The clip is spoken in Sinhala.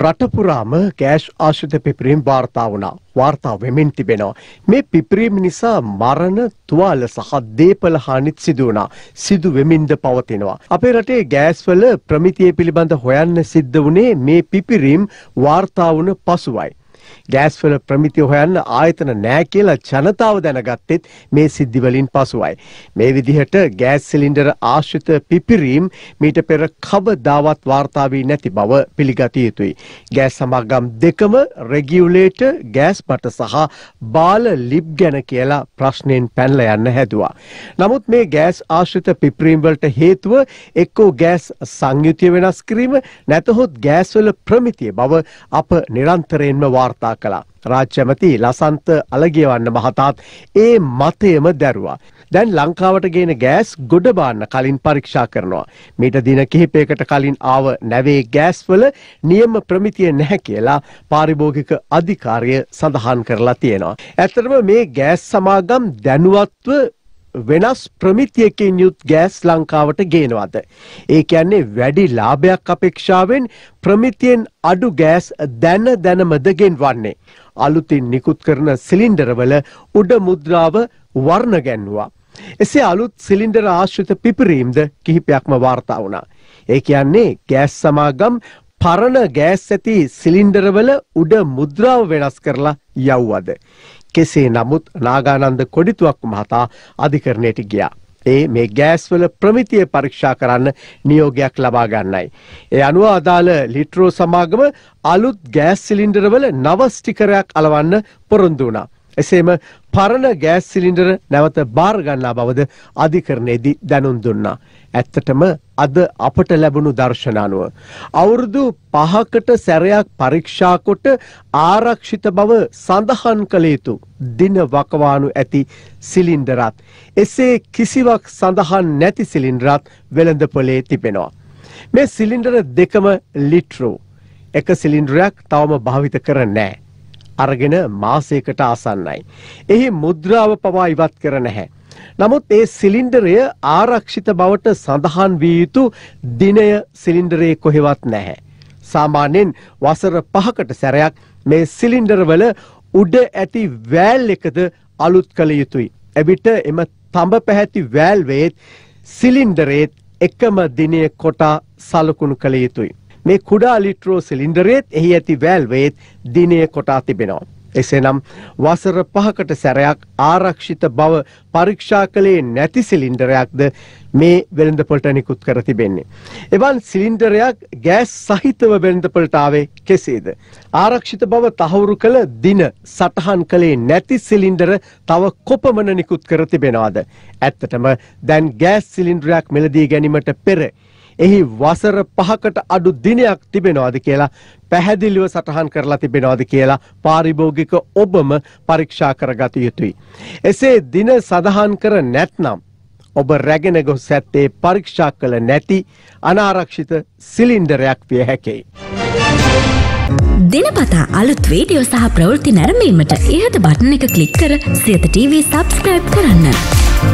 රටපුරාම ගෑෂ් ආශිත පිපරීම් වාර්තා වුණා වාර්තා වෙමින් තිබෙනවා. මේ පිපරීම නිසා මරණ තුවාල සහ දේපල හානිත් සිදු වුණා. සිදු වෙමින්ද පවතිනවා. අපේ රටේ ගෑස්වල ප්‍රමිතිය පිළිබඳ හොයන්න සිද්ධ වුණේ මේ පිපිරීම් වාර්තා වුණ පසුවයි. ගෑස් වල ප්‍රමිති හොයන්න ආයතන නෑ කියලා ජනතාව දැනගත්තෙත් මේ සිද්ධි වලින් පසුවයි. මේ විදිහට ගෑස් සිලින්ඩර ආශ්‍රිත පිපිරීම් මීට පෙර කවදාවත් වාර්තා වී නැති බව පිළිගත යුතුයි. ගෑස් සමගම් දෙකම රෙගියුලේටර් ගෑස් බට සහ බාල ලිප් ගැන කියලා ප්‍රශ්නෙන් පැනලා යන්න හැදුවා. නමුත් මේ ගෑස් ආශ්‍රිත පිපිරීම් වලට හේතුව එක්කෝ ගෑස් සංයුතිය වෙනස් කිරීම නැතහොත් ගෑස්වල ප්‍රමිතිය බව අප නිරන්තරයෙන්ම වාර්තා වාර්තා කළා. රාජ්‍යමති ලසන්ත අලගියවන්න මහතාත් ඒ මතයම දැරුවා. දැන් ලංකාවට ගේන ගෑස් ගොඩබාන්න කලින් පරීක්ෂා කරනවා. මීට දින කිහිපයකට කලින් ආව නැවේ ගෑස්වල නියම ප්‍රමිතිය නැහැ කියලා පාරිභෝගික අධිකාරය සඳහන් කරලා තියෙනවා. ඇත්තටම මේ ගෑස් සමාගම් දැනුවත්ව වෙනස් ප්‍රමිතියකින් යුත් ගෑස් ලංකාවට ගේනවද. ඒ කියන්නේ වැඩි ලාභයක් අපේක්ෂාවෙන් ප්‍රමිතියෙන් අඩු ගෑස් දැන දැනමද ගෙන්වන්නේ. අලුතින් නිකුත් කරන සිලින්ඩරවල උඩ මුද්‍රාව වර්ණ ගැන්වුවා. එසේ අලුත් සිලින්ඩර ආශ්‍රිත පිපිරීම්ද කිහිපයක්ම වාර්තා වුණා. ඒ කියන්නේ ගෑස් සමාගම් පරණ ගෑස් ඇති සිලින්ඩරවල උඩ මුද්‍රාව වෙනස් කරලා යව්වද. කෙසේ නමුත් නාගානන්ද කොඩිතුවක්කු මහතා අධිකරණයට ගියා. ඒ මේ ගෑස්වල ප්‍රමිතිය පරීක්ෂා කරන්න නියෝගයක් ලබා ගන්නයි. ඒ අනුව අදාළ ලිට්‍රෝ සමාගම අලුත් ගෑස් සිලින්ඩරවල නව ස්ටිකරයක් අලවන්න පොරොන්දු වුණා. එසේම පරණ ගෑස් සිලින්ඩර නැවත බාර ගන්නා බවද අධිකරණයේදී දැනුම් දුන්නා. ඇත්තටම අද අපට ලැබුණු දර්ශන අනුව අවුරුදු 5කට සැරයක් පරීක්ෂා කොට ආරක්ෂිත බව සඳහන් කළ යුතු දින වකවානු ඇති සිලින්ඩරත් එසේ කිසිවක් සඳහන් නැති සිලින්ඩරත් වෙළඳ පොලේ තිබෙනවා. මේ සිලින්ඩර දෙකම ලිට්‍රෝ එක සිලින්ඩරයක් තවම භාවිත කර නැහැ. අරගෙන මාසයකට ආසන්නයි. එහි මුද්‍රාව පවා ඉවත් කර නැහැ. නමුත් ඒ සිලින්ඩරය ආරක්ෂිත බවට සඳහන් වී යුතු දිනය සිලින්ඩරේ කොහෙවත් නැහැ. සාමාන්‍යයෙන් වසර පහකට සැරයක් මේ සිලින්ඩරවල උඩ ඇති වෑල් එකද අලුත් කළ යුතුයි. එවිට එම තඹ පැහැති වෑල්වේත් සිලින්ඩරේත් එකම දිනය කොටා සලකුණු කළ යුතුයි. මේ කුඩා ලිට්‍රෝ සිලින්ඩරේත් එහි ඇති වැල්වේත් දිනය කොටා තිබෙනවා. එසේනම් වසර පහකට සැරයක් ආරක්ෂිත බව පරීක්ෂා කළේ නැති සිලින්ඩරයක්ද මේ වෙළඳපොළට නිකුත් කර තිබෙන්නේ. එවන් සිලින්ඩරයක් ගෑස් සහිතව වෙළඳපොළට ආවේ කෙසේද? ආරක්ෂිත බව තහවුරු කළ දින සටහන් කළේ නැති සිලින්ඩර තව කොපමණ නිකුත් කර තිබෙනවද? ඇත්තටම දැන් ගෑස් සිලින්ඩරයක් මිලදී ගැනීමට පෙර එහි වසර පහකට අඩු දිනයක් තිබෙනවාද කියලා පැහැදිලිව සටහන් කරලා තිබෙනවාද කියලා පාරිභෝගික ඔබම පරීක්ෂා කරගත යුතුයි. එසේ දින සඳහන් කර නැත්නම් ඔබ රැගෙන ගොස් ඇත්තේ පරීක්ෂා කළ නැති අනාරක්ෂිත සිලින්ඩරයක් විය හැකේ. දිනපතා අලුත් වීඩියෝ සහ ප්‍රවෘති නැරඹීමට ඉහත බටන එක ක්ලික් කර සියත TV සබස්ක්‍රයිබ් කරන්න.